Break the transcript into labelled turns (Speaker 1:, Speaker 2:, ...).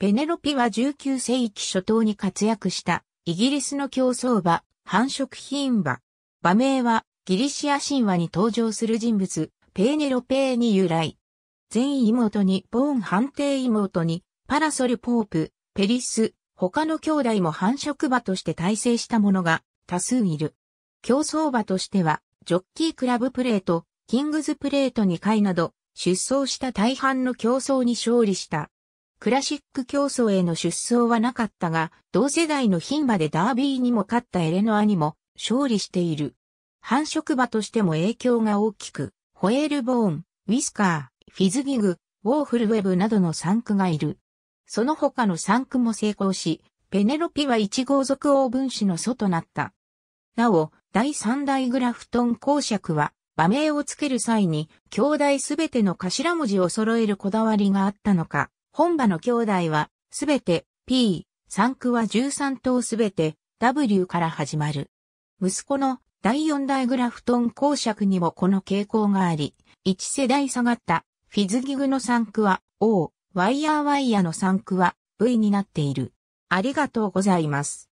Speaker 1: ペネロピは19世紀初頭に活躍したイギリスの競争馬、繁
Speaker 2: 殖品馬。馬名はギリシア神話に登場する人物、ペーネロペーに由来。全妹にボーン判定妹にパラソルポープ、ペリス、他の兄弟も繁殖馬として体制したものが多数いる。競争馬としては、ジョッキークラブプレート、キングズプレート2回など、出走した大半の競争に勝利した。クラシック競争への出走はなかったが、同世代の牝馬でダービーにも勝ったエレノアにも勝利している。繁殖馬としても影響が大きく、ホエールボーン、ウィスカー、フィズギグ、ウォーフルウェブなどの産区がいる。その他の産区も成功し、ペネロピは1号族王分子の祖となった。なお、第3代グラフトン公爵は、馬名をつける際に、兄弟すべての頭文字を揃えるこだわりがあったのか、本場の兄弟は、すべて P、ンクは13頭すべて W から始まる。息子の第4代グラフトン公爵にもこの傾向があり、1世代下がったフィズギグのンクは O、ワイヤーワイヤーのンクは
Speaker 1: V になっている。ありがとうございます。